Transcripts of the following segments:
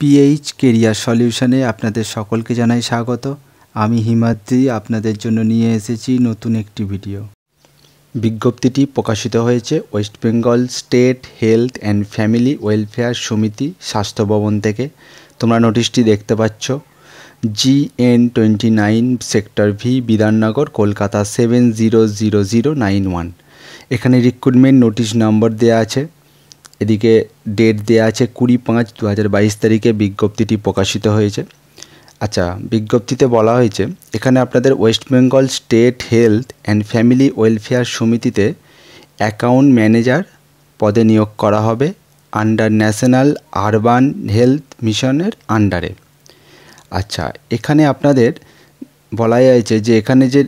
pH career সলিউশনে আপনাদের সকলকে জানাই স্বাগত আমি হিমাদ্রি আপনাদের জন্য নিয়ে এসেছি নতুন একটি ভিডিও বিজ্ঞপ্তিটি প্রকাশিত হয়েছে West Bengal state health and family welfare সমিতি স্বাস্থ্য ভবন থেকে তোমরা নোটিশটি দেখতে পাচ্ছ G N twenty nine sector V Bidhannagar Kolkata seven zero zero zero nine one এখানে রিক্রুটমেন্ট নোটিশ নম্বর দেওয়া আছে এদিকে ডেট দেয়া আছে কুড়ি পাঁচ দু তারিখে বিজ্ঞপ্তিটি প্রকাশিত হয়েছে আচ্ছা বিজ্ঞপ্তিতে বলা হয়েছে এখানে আপনাদের West Bengal state health and family welfare সমিতিতে অ্যাকাউন্ট ম্যানেজার পদে নিয়োগ করা হবে আন্ডার ন্যাশনাল আরবান হেলথ মিশনের আন্ডারে আচ্ছা এখানে আপনাদের বলা হয়েছে যে এখানে যে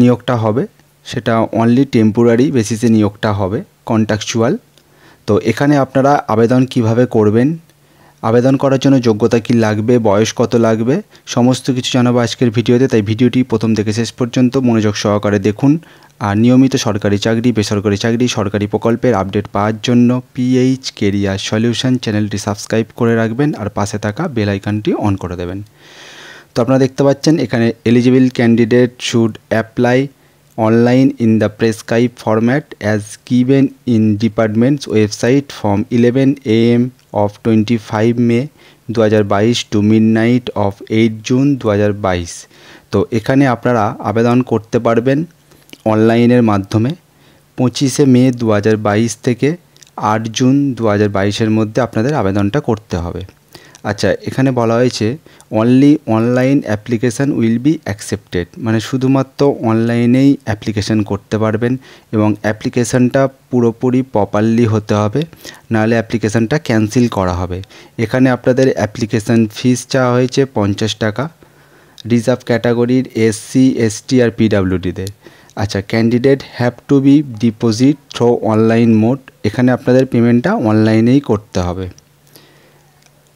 নিয়োগটা হবে সেটা অনলি টেম্পোরারি বেসিসে নিয়োগটা হবে কন্ট্রাকচুয়াল তো এখানে আপনারা আবেদন কিভাবে করবেন আবেদন করার জন্য যোগ্যতা কি লাগবে বয়স কত লাগবে সমস্ত কিছু জানাবো আজকের ভিডিওতে তাই ভিডিওটি প্রথম থেকে শেষ পর্যন্ত মনোযোগ সহকারে দেখুন আর নিয়মিত সরকারি চাকরি বেসরকারি চাকরি সরকারি প্রকল্পের আপডেট পাওয়ার জন্য পিএইচ কেরিয়ার সলিউশন চ্যানেলটি সাবস্ক্রাইব করে রাখবেন আর পাশে থাকা বেল আইকনটি অন করে দেবেন তো আপনারা দেখতে পাচ্ছেন এখানে eligible candidate should apply online in the prescribed format as given in department's website from 11 am of 25 May 2022 to midnight of eight June দু তো এখানে আপনারা আবেদন করতে পারবেন অনলাইনের মাধ্যমে পঁচিশে মে দু থেকে আট জুন দু হাজার মধ্যে আপনাদের আবেদনটা করতে হবে আচ্ছা এখানে বলা হয়েছে only online application will be accepted মানে শুধুমাত্র অনলাইনেই অ্যাপ্লিকেশান করতে পারবেন এবং অ্যাপ্লিকেশানটা পুরোপুরি প্রপারলি হতে হবে নাহলে অ্যাপ্লিকেশানটা ক্যান্সেল করা হবে এখানে আপনাদের অ্যাপ্লিকেশান ফিস চাওয়া হয়েছে পঞ্চাশ টাকা রিজার্ভ ক্যাটাগরির এসসি এসটি আর পিডাব্লিউডিদের আচ্ছা candidate have to be deposit through online mode এখানে আপনাদের পেমেন্টটা অনলাইনেই করতে হবে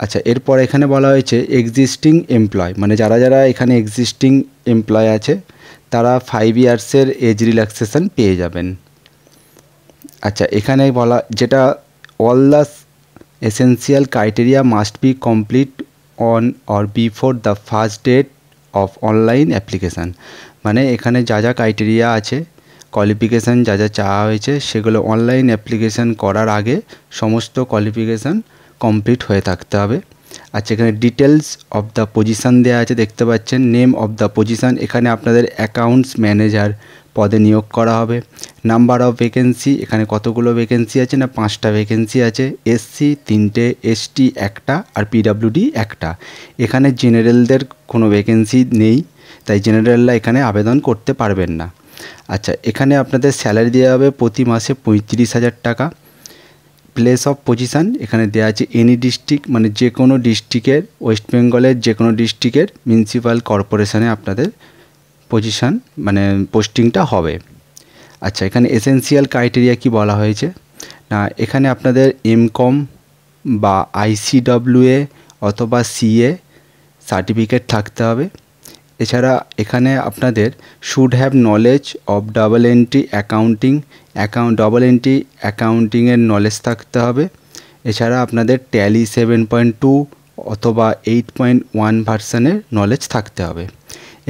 আচ্ছা এরপর এখানে বলা হয়েছে এক্সিস্টিং এমপ্লয় মানে যারা যারা এখানে এক্সিস্টিং এমপ্লয় আছে তারা ফাইভ ইয়ার্সের এজ রিল্যাক্সেশন পেয়ে যাবেন আচ্ছা এখানে বলা যেটা all the essential criteria must be complete on or before the first date of online application মানে এখানে যা যা ক্রাইটেরিয়া আছে কোয়ালিফিকেশান যা যা চাওয়া হয়েছে সেগুলো অনলাইন অ্যাপ্লিকেশান করার আগে সমস্ত কোয়ালিফিকেশান কমপ্লিট হয়ে থাকতে হবে আচ্ছা এখানে ডিটেলস অফ দ্য পজিশান দেওয়া আছে দেখতে পাচ্ছেন নেম অফ দ্য পজিশান এখানে আপনাদের অ্যাকাউন্টস ম্যানেজার পদে নিয়োগ করা হবে নাম্বার অফ ভ্যাকেন্সি এখানে কতগুলো ভেকেন্সি আছে না পাঁচটা ভেকেন্সি আছে এসসি তিনটে এসটি একটা আর পিডাব্লিউডি একটা এখানে জেনারেলদের কোনো ভেকেন্সি নেই তাই জেনারেলরা এখানে আবেদন করতে পারবেন না আচ্ছা এখানে আপনাদের স্যালারি দেওয়া হবে প্রতি মাসে পঁয়ত্রিশ হাজার টাকা প্লেস অফ পজিশান এখানে দেওয়া আছে এনি ডিস্ট্রিক্ট মানে যে কোনো ডিস্ট্রিক্টের ওয়েস্ট বেঙ্গলের যে কোনো ডিস্ট্রিক্টের মিউনিসিপ্যাল কর্পোরেশনে আপনাদের পজিশান মানে পোস্টিংটা হবে আচ্ছা এখানে এসেন্সিয়াল ক্রাইটেরিয়া কি বলা হয়েছে না এখানে আপনাদের এম কম বা এ অথবা সিএ সার্টিফিকেট থাকতে হবে এছাড়া এখানে আপনাদের should have knowledge of double entry accounting account double entry অ্যাকাউন্টিংয়ের নলেজ থাকতে হবে এছাড়া আপনাদের ট্যালি সেভেন পয়েন্ট টু অথবা এইট পয়েন্ট ওয়ান ভার্সানের নলেজ থাকতে হবে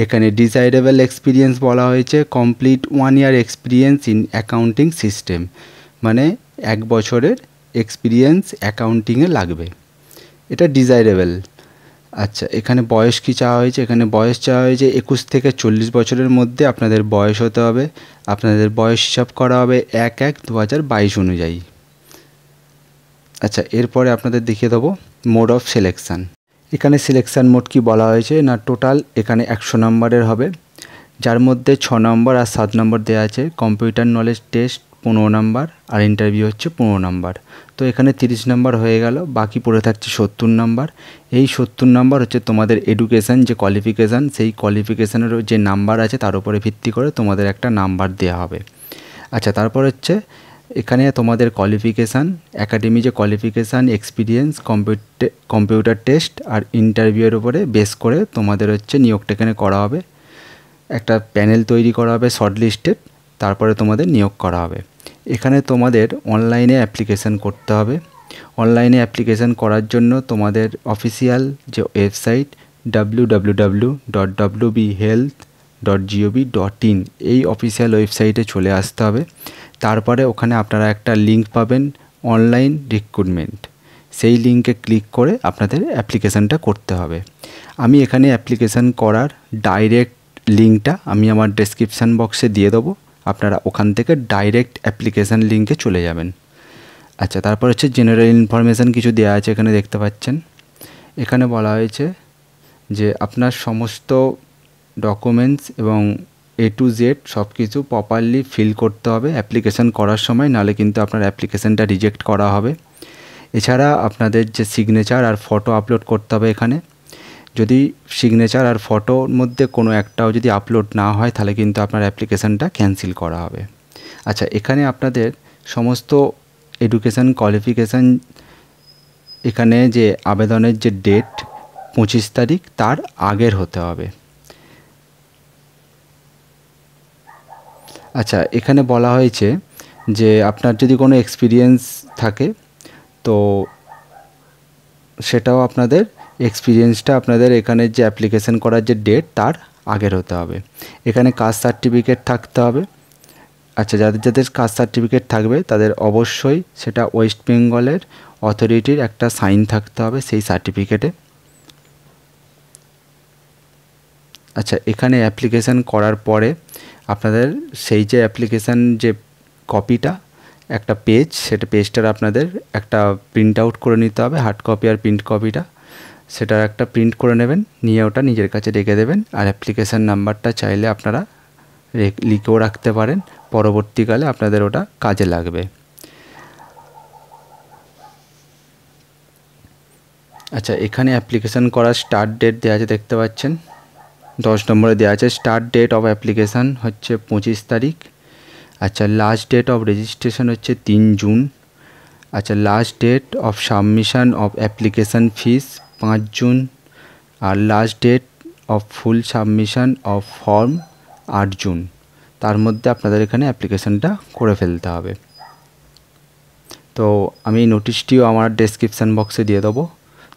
এখানে ডিজাইরেবল এক্সপিরিয়েন্স বলা হয়েছে complete one year experience in accounting system মানে এক বছরের এক্সপিরিয়েন্স অ্যাকাউন্টিংয়ে লাগবে এটা ডিজাইরেবল আচ্ছা এখানে বয়স কি চাওয়া হয়েছে এখানে বয়স চাওয়া হয়েছে একুশ থেকে চল্লিশ বছরের মধ্যে আপনাদের বয়স হতে হবে আপনাদের বয়স হিসাব করা হবে এক এক দু হাজার বাইশ অনুযায়ী আচ্ছা এরপরে আপনাদের দেখিয়ে দেবো মোড অফ সিলেকশান এখানে সিলেকশান মোড কি বলা হয়েছে না টোটাল এখানে একশো নম্বরের হবে যার মধ্যে ছ নম্বর আর সাত নম্বর দেওয়া আছে কম্পিউটার নলেজ টেস্ট পনেরো নাম্বার আর ইন্টারভিউ হচ্ছে পনেরো নাম্বার তো এখানে তিরিশ নাম্বার হয়ে গেল বাকি পড়ে থাকছে সত্তর নাম্বার এই সত্তর নাম্বার হচ্ছে তোমাদের এডুকেশান যে কোয়ালিফিকেশান সেই কোয়ালিফিকেশানের যে নাম্বার আছে তার উপরে ভিত্তি করে তোমাদের একটা নাম্বার দেওয়া হবে আচ্ছা তারপর হচ্ছে এখানে তোমাদের কোয়ালিফিকেশান একাডেমি যে কোয়ালিফিকেশান এক্সপিরিয়েন্স কম্পিউটার টেস্ট আর ইন্টারভিউয়ের উপরে বেস করে তোমাদের হচ্ছে নিয়োগটা এখানে করা হবে একটা প্যানেল তৈরি করা হবে শর্ট লিস্টেড তারপরে তোমাদের নিয়োগ করা হবে এখানে তোমাদের অনলাইনে অ্যাপ্লিকেশান করতে হবে অনলাইনে অ্যাপ্লিকেশান করার জন্য তোমাদের অফিসিয়াল যে website W dot B health dot dot in এই অফিসিয়াল ওয়েবসাইটে চলে আসতে হবে তারপরে ওখানে আপনারা একটা লিঙ্ক পাবেন অনলাইন রিক্রুটমেন্ট সেই লিঙ্কে ক্লিক করে আপনাদের অ্যাপ্লিকেশানটা করতে হবে আমি এখানে অ্যাপ্লিকেশান করার ডাইরেক্ট লিঙ্কটা আমি আমার ডেসক্রিপশান বক্সে দিয়ে দেবো আপনারা ওখান থেকে ডাইরেক্ট অ্যাপ্লিকেশান লিঙ্কে চলে যাবেন আচ্ছা তারপর হচ্ছে জেনারেল ইনফরমেশান কিছু দেওয়া আছে এখানে দেখতে পাচ্ছেন এখানে বলা হয়েছে যে আপনার সমস্ত ডকুমেন্টস এবং এ টু জেড সব কিছু প্রপারলি ফিল করতে হবে অ্যাপ্লিকেশান করার সময় নাহলে কিন্তু আপনার অ্যাপ্লিকেশানটা রিজেক্ট করা হবে এছাড়া আপনাদের যে সিগনেচার আর ফটো আপলোড করতে হবে এখানে যদি সিগনেচার আর ফটোর মধ্যে কোনো একটাও যদি আপলোড না হয় তাহলে কিন্তু আপনার অ্যাপ্লিকেশানটা ক্যান্সেল করা হবে আচ্ছা এখানে আপনাদের সমস্ত এডুকেশান কোয়ালিফিকেশান এখানে যে আবেদনের যে ডেট পঁচিশ তারিখ তার আগের হতে হবে আচ্ছা এখানে বলা হয়েছে যে আপনার যদি কোনো এক্সপিরিয়েন্স থাকে তো সেটাও আপনাদের এক্সপিরিয়েন্সটা আপনাদের এখানে যে অ্যাপ্লিকেশান করার যে ডেট তার আগের হতে হবে এখানে কাস্ট সার্টিফিকেট থাকতে হবে আচ্ছা যাদের যাদের কাস্ট সার্টিফিকেট থাকবে তাদের অবশ্যই সেটা ওয়েস্ট বেঙ্গলের অথরিটির একটা সাইন থাকতে হবে সেই সার্টিফিকেটে আচ্ছা এখানে অ্যাপ্লিকেশান করার পরে আপনাদের সেই যে অ্যাপ্লিকেশান যে কপিটা একটা পেজ সেটা পেজটার আপনাদের একটা প্রিন্ট আউট করে নিতে হবে হার্ড কপি আর প্রিন্ট কপিটা সেটার একটা প্রিন্ট করে নেবেন নিয়ে ওটা নিজের কাছে রেখে দেবেন আর অ্যাপ্লিকেশান নাম্বারটা চাইলে আপনারা লিখেও রাখতে পারেন পরবর্তীকালে আপনাদের ওটা কাজে লাগবে আচ্ছা এখানে অ্যাপ্লিকেশান করার স্টার্ট ডেট দেওয়া আছে দেখতে পাচ্ছেন দশ নম্বরে দেওয়া আছে স্টার্ট ডেট অফ অ্যাপ্লিকেশান হচ্ছে পঁচিশ তারিখ আচ্ছা লাস্ট ডেট অফ রেজিস্ট্রেশন হচ্ছে তিন জুন আচ্ছা last date of submission of application fees পাঁচ জুন আর last date of full submission of form আট জুন তার মধ্যে আপনাদের এখানে অ্যাপ্লিকেশানটা করে ফেলতে হবে তো আমি নোটিশটিও আমার ডেসক্রিপশান বক্সে দিয়ে দেবো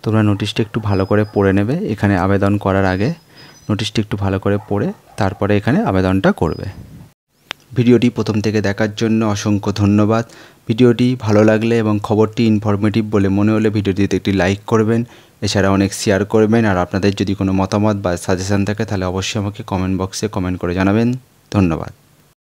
তোমরা নোটিশটি একটু ভালো করে পড়ে নেবে এখানে আবেদন করার আগে নোটিশটি একটু ভালো করে পড়ে তারপরে এখানে আবেদনটা করবে ভিডিওটি প্রথম থেকে দেখার জন্য অসংখ্য ধন্যবাদ ভিডিওটি ভালো লাগলে এবং খবরটি ইনফরমেটিভ বলে মনে হলে ভিডিওটিতে একটি লাইক করবেন এছাড়া অনেক শেয়ার করবেন আর আপনাদের যদি কোনো মতামত বা সাজেশান থাকে তাহলে অবশ্যই আমাকে কমেন্ট বক্সে কমেন্ট করে জানাবেন ধন্যবাদ